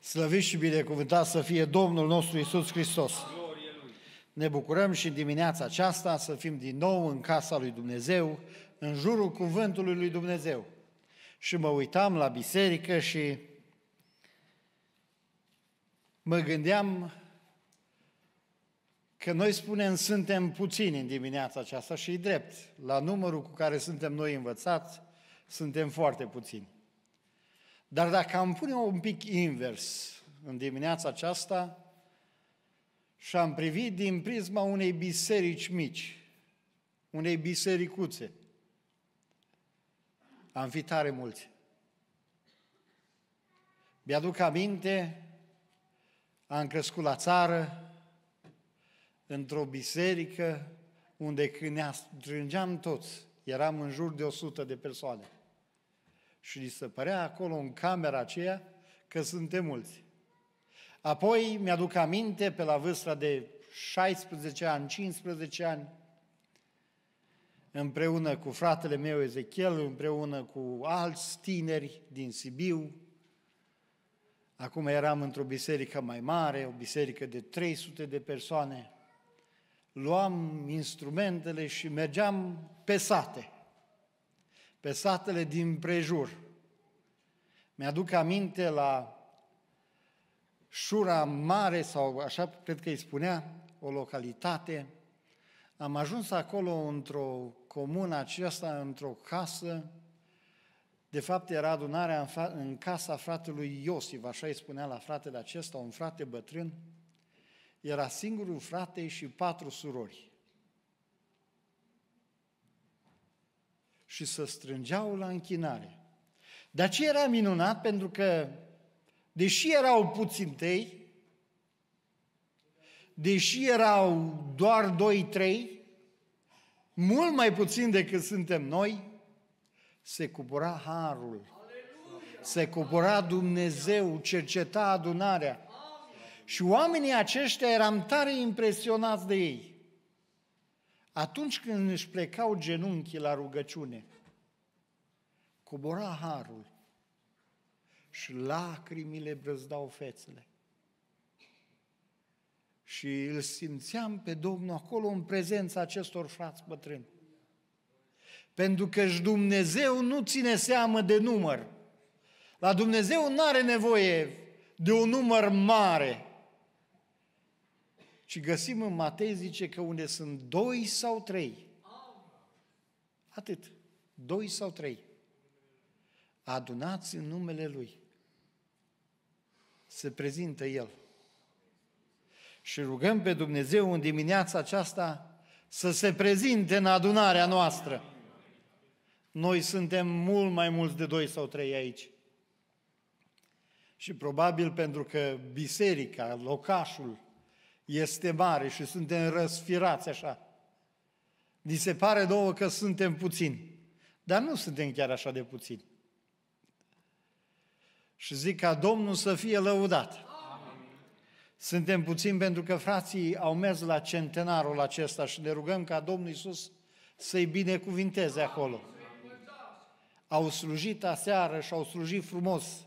Slăviți și binecuvântat să fie Domnul nostru Isus Hristos. Ne bucurăm și în dimineața aceasta să fim din nou în casa lui Dumnezeu, în jurul cuvântului lui Dumnezeu. Și mă uitam la biserică și mă gândeam că noi spunem suntem puțini în dimineața aceasta și e drept. La numărul cu care suntem noi învățați, suntem foarte puțini. Dar dacă am pune un pic invers în dimineața aceasta și am privit din prisma unei biserici mici, unei bisericuțe, am fi tare mulți. Mi-aduc aminte, am crescut la țară, într-o biserică unde când ne strângeam toți, eram în jur de 100 de persoane. Și li se părea acolo în camera aceea că suntem mulți. Apoi mi-aduc aminte pe la vârsta de 16 ani, 15 ani, împreună cu fratele meu Ezechiel, împreună cu alți tineri din Sibiu. Acum eram într-o biserică mai mare, o biserică de 300 de persoane luam instrumentele și mergeam pe sate, pe satele din prejur. Mi-aduc aminte la Șura Mare, sau așa cred că îi spunea, o localitate. Am ajuns acolo într-o comună aceasta, într-o casă. De fapt, era adunarea în, fa- în casa fratelui Iosif, așa îi spunea la fratele acesta, un frate bătrân. Era singurul frate și patru surori. Și să strângeau la închinare. De ce era minunat pentru că, deși erau puțin tăi, deși erau doar doi, trei, mult mai puțin decât suntem noi, se cupura harul, Aleluia! se cupura Dumnezeu, cerceta adunarea. Și oamenii aceștia eram tare impresionați de ei. Atunci când își plecau genunchii la rugăciune, cobora harul și lacrimile brăzdau fețele. Și îl simțeam pe Domnul acolo în prezența acestor frați bătrâni. Pentru că și Dumnezeu nu ține seamă de număr. La Dumnezeu nu are nevoie de un număr mare. Și găsim în Matei, zice că unde sunt doi sau trei. Atât. Doi sau trei. Adunați în numele Lui. Se prezintă El. Și rugăm pe Dumnezeu în dimineața aceasta să se prezinte în adunarea noastră. Noi suntem mult mai mulți de doi sau trei aici. Și probabil pentru că biserica, locașul, este mare și suntem răsfirați așa. Ni se pare două că suntem puțini, dar nu suntem chiar așa de puțini. Și zic ca Domnul să fie lăudat. Suntem puțini pentru că frații au mers la centenarul acesta și ne rugăm ca Domnul Iisus să-i binecuvinteze acolo. Au slujit aseară și au slujit frumos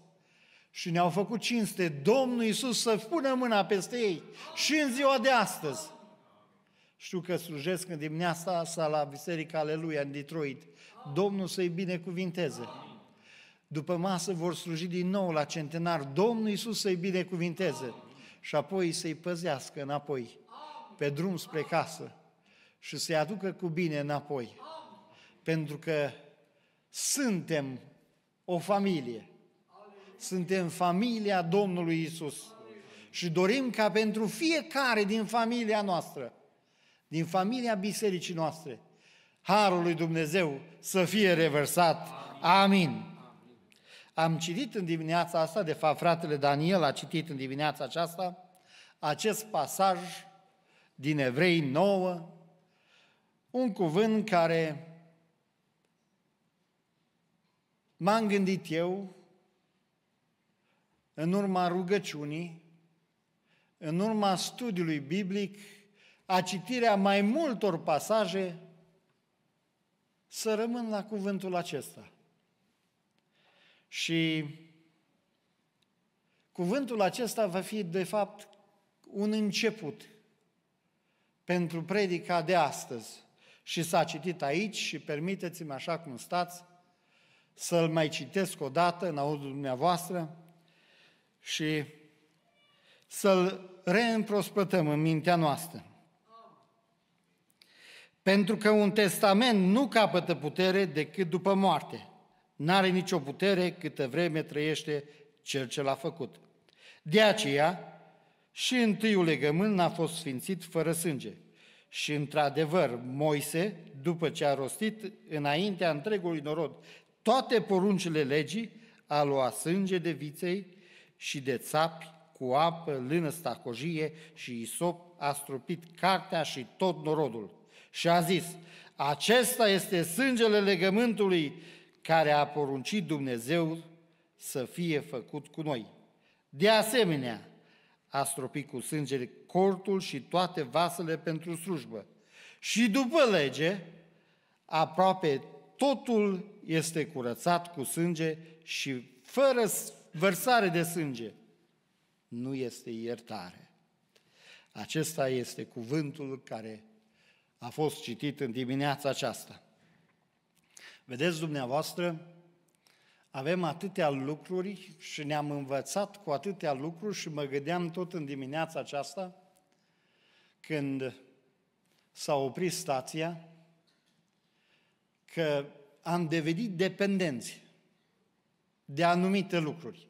și ne-au făcut cinste Domnul Iisus să pună mâna peste ei și în ziua de astăzi. Știu că slujesc în dimineața asta la Biserica Aleluia în Detroit. Domnul să-i binecuvinteze. După masă vor sluji din nou la centenar. Domnul Iisus să-i binecuvinteze și apoi să-i păzească înapoi pe drum spre casă și să-i aducă cu bine înapoi. Pentru că suntem o familie suntem familia Domnului Isus. Și dorim ca pentru fiecare din familia noastră, din familia bisericii noastre, Harul lui Dumnezeu să fie revărsat. Amin. Am citit în dimineața asta, de fapt fratele Daniel a citit în dimineața aceasta, acest pasaj din Evrei 9, un cuvânt care m-am gândit eu în urma rugăciunii, în urma studiului biblic, a citirea mai multor pasaje, să rămân la cuvântul acesta. Și cuvântul acesta va fi, de fapt, un început pentru predica de astăzi. Și s-a citit aici și permiteți-mi, așa cum stați, să-l mai citesc o dată în auzul dumneavoastră, și să-l reîmprospătăm în mintea noastră. Pentru că un testament nu capătă putere decât după moarte. N-are nicio putere câtă vreme trăiește cel ce l-a făcut. De aceea, și întâiul legământ n-a fost sfințit fără sânge. Și într-adevăr, Moise, după ce a rostit înaintea întregului norod toate poruncile legii, a luat sânge de viței și de țapi cu apă, lână stacojie și isop, a strupit cartea și tot norodul. Și a zis, acesta este sângele legământului care a poruncit Dumnezeu să fie făcut cu noi. De asemenea, a stropit cu sângele cortul și toate vasele pentru slujbă. Și după lege, aproape totul este curățat cu sânge și fără vărsare de sânge, nu este iertare. Acesta este cuvântul care a fost citit în dimineața aceasta. Vedeți dumneavoastră, avem atâtea lucruri și ne-am învățat cu atâtea lucruri și mă gândeam tot în dimineața aceasta când s-a oprit stația că am devenit dependenți de anumite lucruri.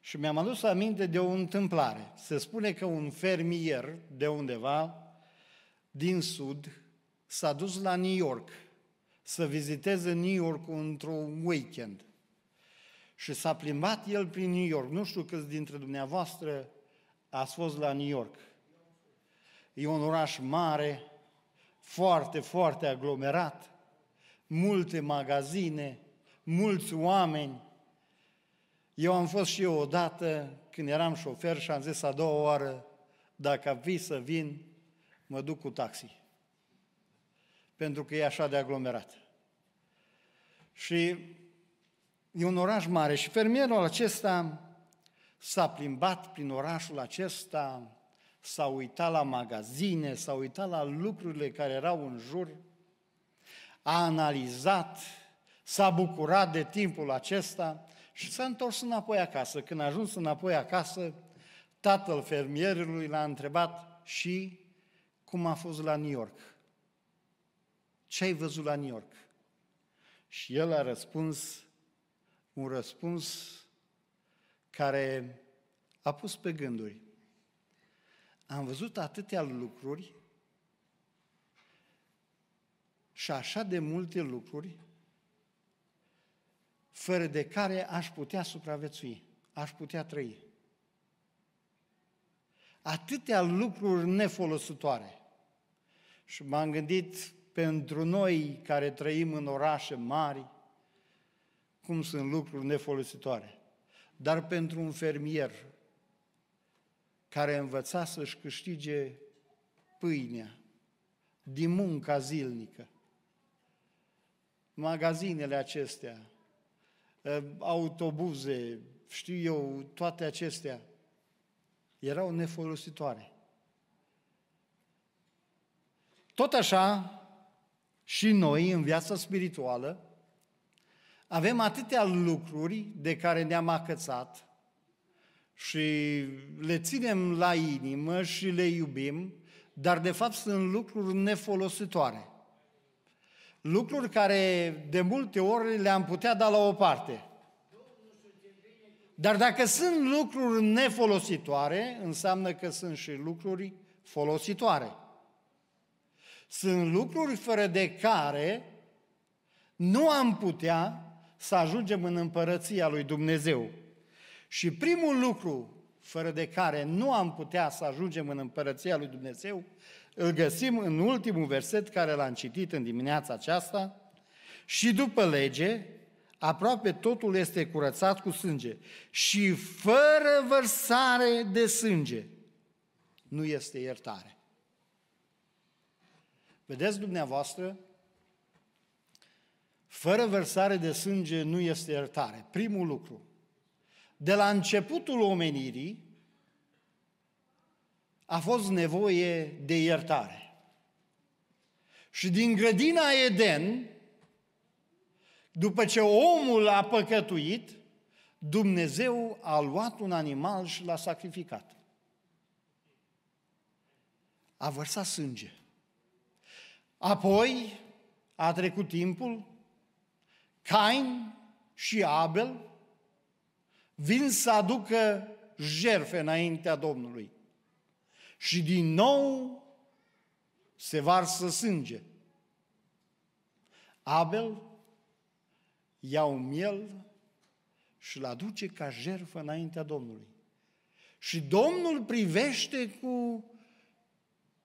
Și mi-am adus aminte de o întâmplare. Se spune că un fermier de undeva din sud s-a dus la New York să viziteze New York într-un weekend. Și s-a plimbat el prin New York. Nu știu câți dintre dumneavoastră ați fost la New York. E un oraș mare, foarte, foarte aglomerat, multe magazine, mulți oameni. Eu am fost și eu odată, când eram șofer și am zis a doua oară, dacă vii să vin, mă duc cu taxi. Pentru că e așa de aglomerat. Și e un oraș mare și fermierul acesta s-a plimbat prin orașul acesta, s-a uitat la magazine, s-a uitat la lucrurile care erau în jur, a analizat s-a bucurat de timpul acesta și s-a întors înapoi acasă. Când a ajuns înapoi acasă, tatăl fermierului l-a întrebat și cum a fost la New York. Ce ai văzut la New York? Și el a răspuns un răspuns care a pus pe gânduri. Am văzut atâtea lucruri și așa de multe lucruri fără de care aș putea supraviețui, aș putea trăi. Atâtea lucruri nefolositoare. Și m-am gândit pentru noi care trăim în orașe mari, cum sunt lucruri nefolositoare. Dar pentru un fermier care învăța să-și câștige pâinea din munca zilnică, magazinele acestea, Ehm, autobuze, știu eu, toate acestea, erau nefolositoare. Tot așa, și noi, în viața spirituală, avem atâtea lucruri de care ne-am acățat și le ținem la inimă și le iubim, dar de fapt sunt lucruri nefolositoare lucruri care de multe ori le-am putea da la o parte. Dar dacă sunt lucruri nefolositoare, înseamnă că sunt și lucruri folositoare. Sunt lucruri fără de care nu am putea să ajungem în împărăția lui Dumnezeu. Și primul lucru fără de care nu am putea să ajungem în împărăția lui Dumnezeu îl găsim în ultimul verset care l-am citit în dimineața aceasta, și după lege, aproape totul este curățat cu sânge și fără vărsare de sânge nu este iertare. Vedeți dumneavoastră? Fără vărsare de sânge nu este iertare. Primul lucru. De la începutul omenirii, a fost nevoie de iertare. Și din grădina Eden, după ce omul a păcătuit, Dumnezeu a luat un animal și l-a sacrificat. A vărsat sânge. Apoi a trecut timpul, Cain și Abel vin să aducă jerfe înaintea Domnului și din nou se varsă sânge. Abel ia un miel și îl aduce ca jerfă înaintea Domnului. Și Domnul privește cu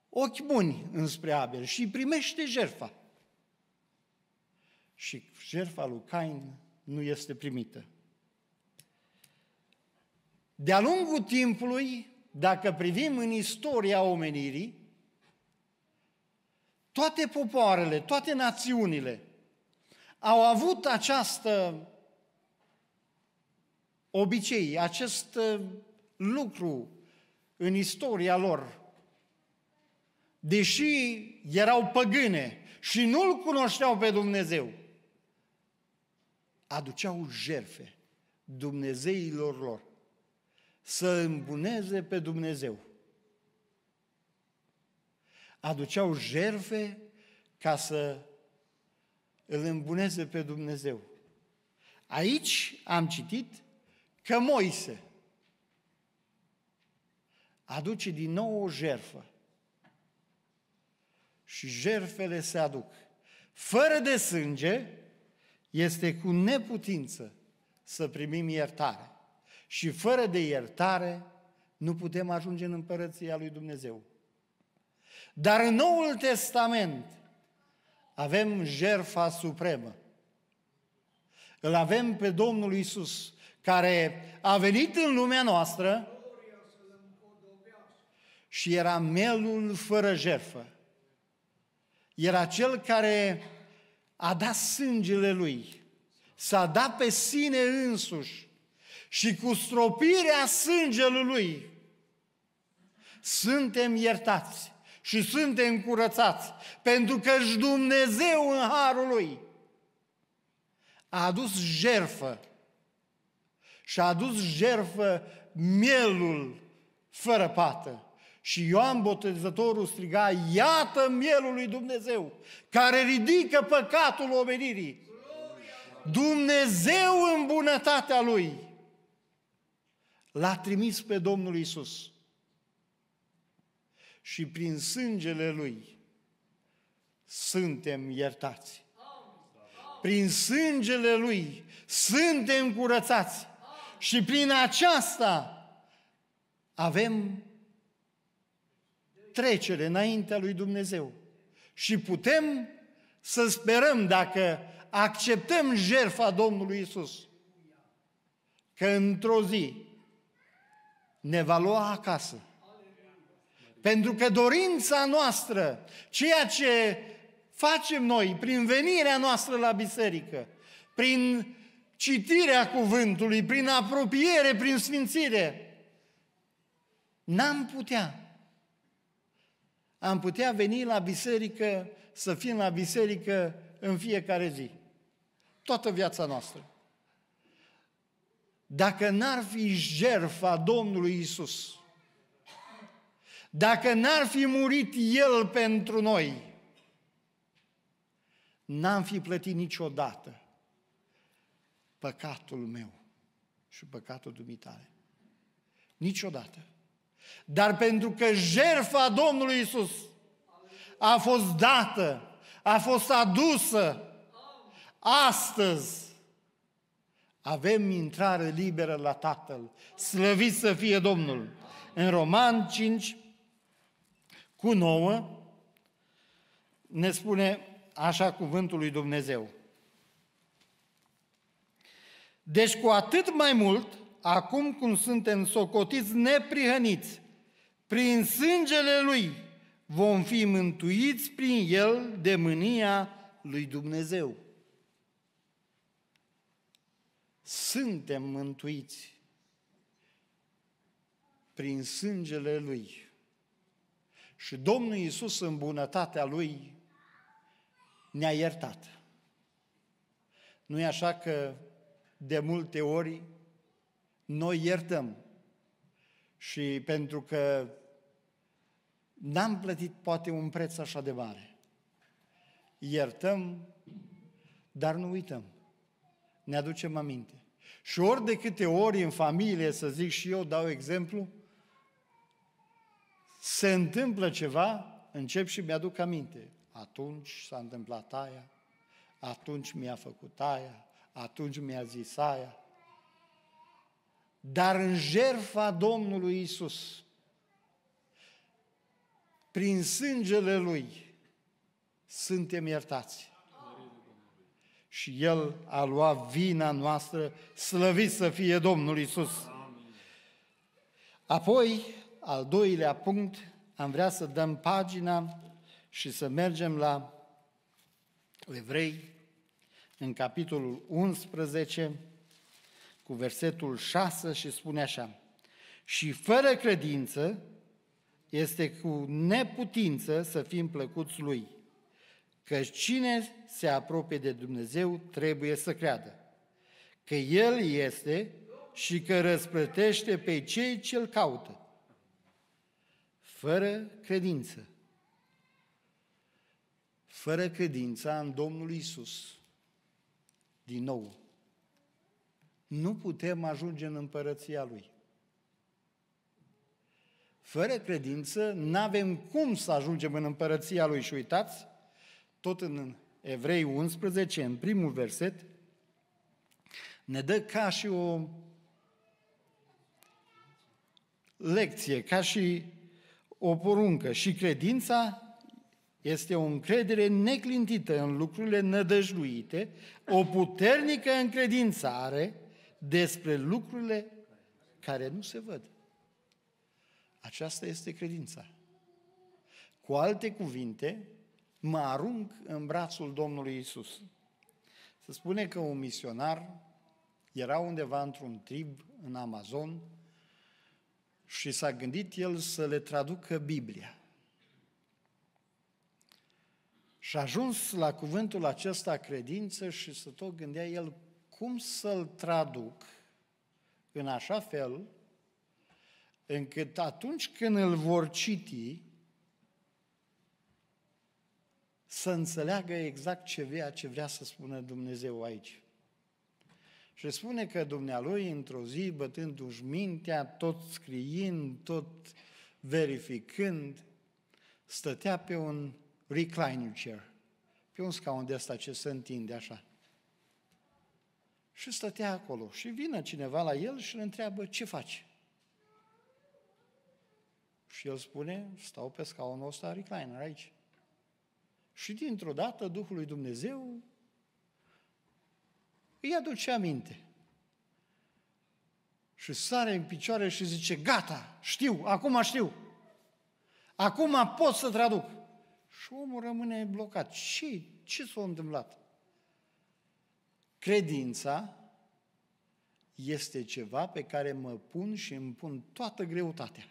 ochi buni înspre Abel și primește jerfa. Și jerfa lui Cain nu este primită. De-a lungul timpului, dacă privim în istoria omenirii, toate popoarele, toate națiunile au avut această obicei, acest ă, lucru în istoria lor. Deși erau păgâne și nu-L cunoșteau pe Dumnezeu, aduceau jerfe Dumnezeilor lor să îmbuneze pe Dumnezeu. Aduceau jerfe ca să îl îmbuneze pe Dumnezeu. Aici am citit că Moise aduce din nou o jerfă și jerfele se aduc. Fără de sânge este cu neputință să primim iertare și fără de iertare nu putem ajunge în împărăția lui Dumnezeu. Dar în Noul Testament avem jerfa supremă. Îl avem pe Domnul Isus, care a venit în lumea noastră și era melul fără jerfă. Era cel care a dat sângele lui, s-a dat pe sine însuși și cu stropirea sângelului suntem iertați și suntem curățați, pentru că și Dumnezeu în harul lui a adus jerfă și a adus jerfă mielul fără pată. Și Ioan Botezătorul striga, iată mielul lui Dumnezeu, care ridică păcatul omenirii. Dumnezeu în bunătatea lui L-a trimis pe Domnul Isus. Și prin sângele Lui suntem iertați. Prin sângele Lui suntem curățați. Și prin aceasta avem trecere înaintea lui Dumnezeu. Și putem să sperăm dacă acceptăm jertfa Domnului Isus, că într-o zi ne va lua acasă. Pentru că dorința noastră, ceea ce facem noi prin venirea noastră la biserică, prin citirea cuvântului, prin apropiere, prin sfințire, n-am putea. Am putea veni la biserică, să fim la biserică în fiecare zi. Toată viața noastră dacă n-ar fi jerfa Domnului Isus, dacă n-ar fi murit El pentru noi, n-am fi plătit niciodată păcatul meu și păcatul dumitale. Niciodată. Dar pentru că jerfa Domnului Isus a fost dată, a fost adusă astăzi, avem intrare liberă la Tatăl. Slăvit să fie Domnul! În Roman 5, cu 9, ne spune așa cuvântul lui Dumnezeu. Deci cu atât mai mult, acum cum suntem socotiți neprihăniți, prin sângele Lui vom fi mântuiți prin El de mânia lui Dumnezeu suntem mântuiți prin sângele Lui. Și Domnul Iisus în bunătatea Lui ne-a iertat. Nu e așa că de multe ori noi iertăm și pentru că n-am plătit poate un preț așa de mare. Iertăm, dar nu uităm ne aducem aminte. Și ori de câte ori în familie, să zic și eu, dau exemplu, se întâmplă ceva, încep și mi-aduc aminte. Atunci s-a întâmplat aia, atunci mi-a făcut aia, atunci mi-a zis aia. Dar în jerfa Domnului Isus, prin sângele Lui, suntem iertați și El a luat vina noastră, slăvit să fie Domnul Isus. Apoi, al doilea punct, am vrea să dăm pagina și să mergem la Evrei, în capitolul 11, cu versetul 6 și spune așa, și fără credință este cu neputință să fim plăcuți Lui că cine se apropie de Dumnezeu trebuie să creadă că El este și că răsplătește pe cei ce îl caută. Fără credință. Fără credința în Domnul Isus. Din nou, nu putem ajunge în împărăția Lui. Fără credință, nu avem cum să ajungem în împărăția Lui. Și uitați, tot în Evrei 11, în primul verset, ne dă ca și o lecție, ca și o poruncă. Și credința este o încredere neclintită în lucrurile nădăjduite, o puternică încredințare despre lucrurile care nu se văd. Aceasta este credința. Cu alte cuvinte, mă arunc în brațul Domnului Isus. Se spune că un misionar era undeva într-un trib în Amazon și s-a gândit el să le traducă Biblia. Și a ajuns la cuvântul acesta credință și să tot gândea el cum să-l traduc în așa fel încât atunci când îl vor citi, să înțeleagă exact ce vrea, ce vrea să spună Dumnezeu aici. Și spune că Dumnealui, într-o zi, bătându-și mintea, tot scriind, tot verificând, stătea pe un reclining chair, pe un scaun de asta ce se întinde așa. Și stătea acolo. Și vine cineva la el și îl întreabă, ce faci? Și el spune, stau pe scaunul ăsta recliner aici. Și dintr-o dată Duhul lui Dumnezeu îi aduce aminte. Și sare în picioare și zice, gata, știu, acum știu. Acum pot să traduc. Și omul rămâne blocat. Ce, ce s-a întâmplat? Credința este ceva pe care mă pun și îmi pun toată greutatea.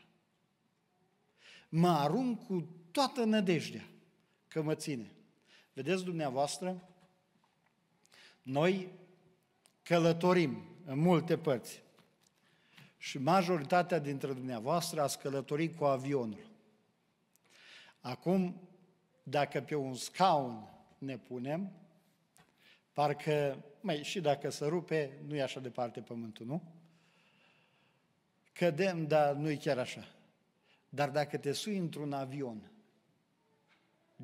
Mă arunc cu toată nădejdea că mă ține. Vedeți dumneavoastră, noi călătorim în multe părți și majoritatea dintre dumneavoastră ați călătorit cu avionul. Acum, dacă pe un scaun ne punem, parcă, mai și dacă se rupe, nu e așa departe pământul, nu? Cădem, dar nu e chiar așa. Dar dacă te sui într-un avion,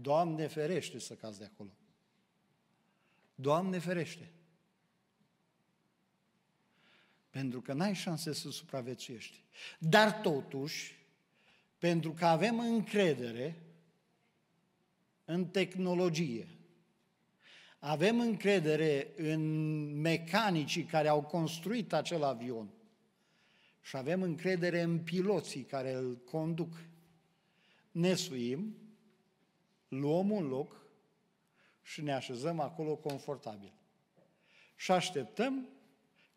Doamne ferește să cazi de acolo. Doamne ferește. Pentru că n-ai șanse să supraviețuiești. Dar totuși, pentru că avem încredere în tehnologie, avem încredere în mecanicii care au construit acel avion și avem încredere în piloții care îl conduc. Ne suim luăm un loc și ne așezăm acolo confortabil. Și așteptăm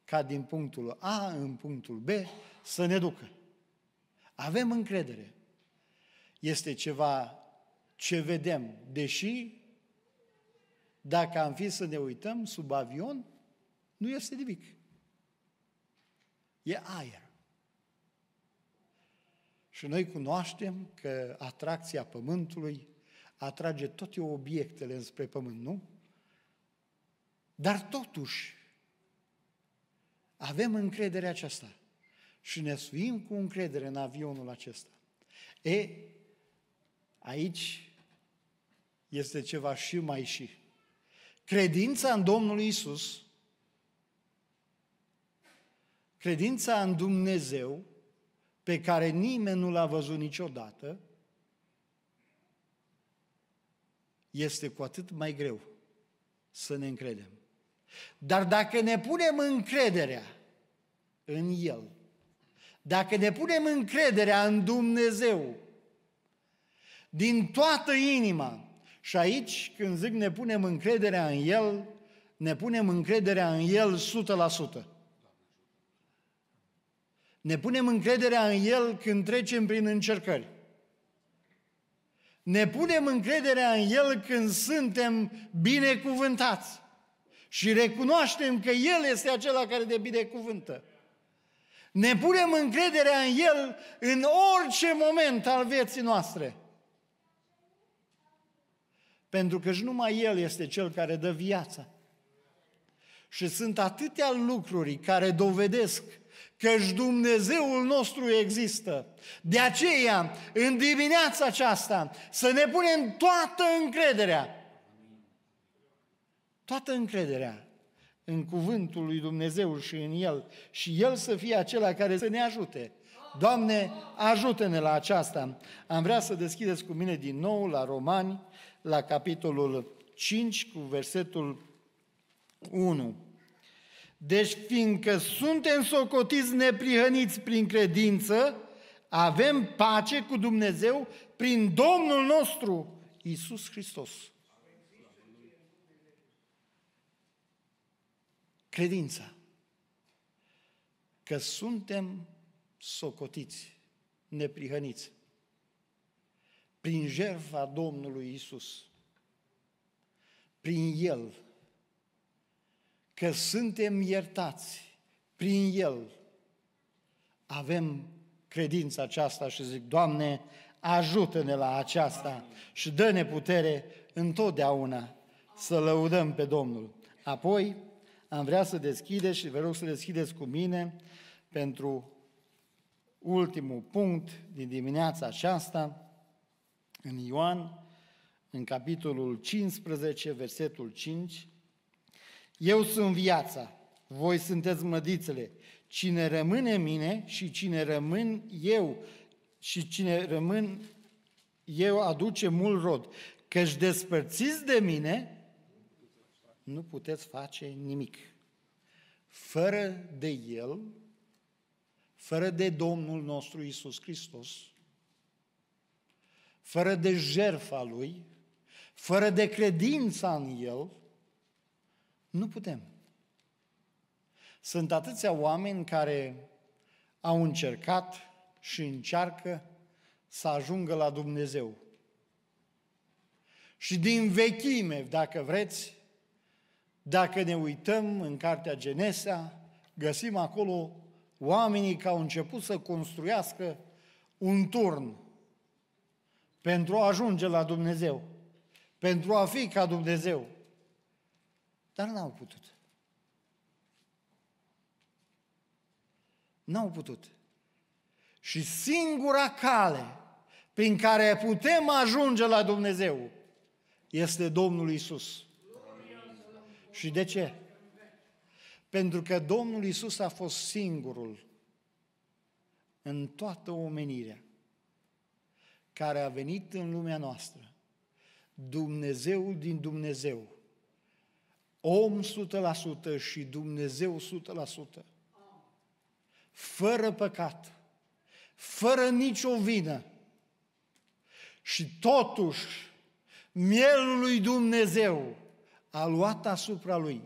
ca din punctul A în punctul B să ne ducă. Avem încredere. Este ceva ce vedem, deși dacă am fi să ne uităm sub avion, nu este nimic. E aer. Și noi cunoaștem că atracția Pământului atrage toate obiectele înspre pământ, nu? Dar totuși, avem încredere aceasta și ne suim cu încredere în avionul acesta. E, aici este ceva și mai și. Credința în Domnul Isus, credința în Dumnezeu, pe care nimeni nu l-a văzut niciodată, este cu atât mai greu să ne încredem. Dar dacă ne punem încrederea în El, dacă ne punem încrederea în Dumnezeu, din toată inima, și aici când zic ne punem încrederea în El, ne punem încrederea în El 100%. Ne punem încrederea în El când trecem prin încercări ne punem încrederea în El când suntem binecuvântați și recunoaștem că El este acela care de binecuvântă. Ne punem încrederea în El în orice moment al vieții noastre. Pentru că și numai El este Cel care dă viața. Și sunt atâtea lucruri care dovedesc căci Dumnezeul nostru există. De aceea, în dimineața aceasta, să ne punem toată încrederea, toată încrederea în cuvântul lui Dumnezeu și în El și El să fie acela care să ne ajute. Doamne, ajută-ne la aceasta. Am vrea să deschideți cu mine din nou la Romani, la capitolul 5 cu versetul 1. Deci, fiindcă suntem socotiți neprihăniți prin credință, avem pace cu Dumnezeu prin Domnul nostru, Isus Hristos. Credința. Că suntem socotiți, neprihăniți, prin jertfa Domnului Isus, prin El, că suntem iertați prin El, avem credința aceasta și zic, Doamne, ajută-ne la aceasta și dă-ne putere întotdeauna să lăudăm pe Domnul. Apoi am vrea să deschideți și vă rog să deschideți cu mine pentru ultimul punct din dimineața aceasta, în Ioan, în capitolul 15, versetul 5, eu sunt viața, voi sunteți mlădițele. Cine rămâne în mine și cine rămân eu și cine rămân eu aduce mult rod. Căci despărțiți de mine, nu puteți face nimic. Fără de El, fără de Domnul nostru Isus Hristos, fără de jerfa Lui, fără de credința în El, nu putem. Sunt atâția oameni care au încercat și încearcă să ajungă la Dumnezeu. Și din vechime, dacă vreți, dacă ne uităm în cartea Genesea, găsim acolo oamenii care au început să construiască un turn pentru a ajunge la Dumnezeu, pentru a fi ca Dumnezeu. Dar n-au putut. N-au putut. Și singura cale prin care putem ajunge la Dumnezeu este Domnul Isus. Și de ce? Pentru că Domnul Isus a fost singurul în toată omenirea care a venit în lumea noastră, Dumnezeu din Dumnezeu, om 100% și Dumnezeu 100%, fără păcat, fără nicio vină. Și totuși, mielul lui Dumnezeu a luat asupra lui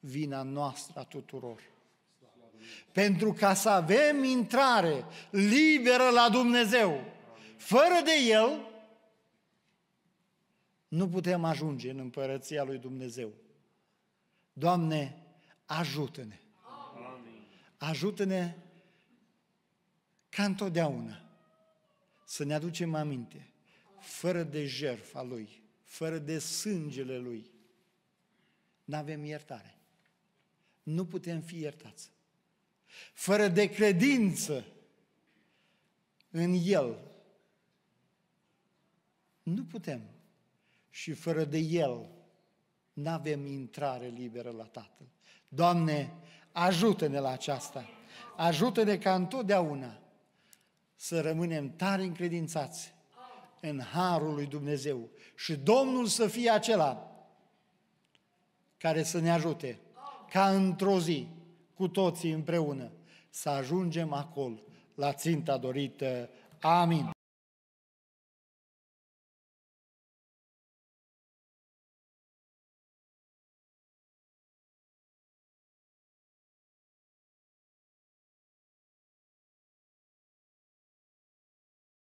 vina noastră a tuturor. Pentru ca să avem intrare liberă la Dumnezeu, fără de El, nu putem ajunge în împărăția lui Dumnezeu. Doamne, ajută-ne! Ajută-ne ca întotdeauna să ne aducem aminte, fără de jertfa Lui, fără de sângele Lui, nu avem iertare. Nu putem fi iertați. Fără de credință în El, nu putem. Și fără de El, nu avem intrare liberă la Tatăl. Doamne, ajută-ne la aceasta. Ajută-ne ca întotdeauna să rămânem tari încredințați în harul lui Dumnezeu și Domnul să fie acela care să ne ajute ca într-o zi cu toții împreună să ajungem acolo la ținta dorită. Amin.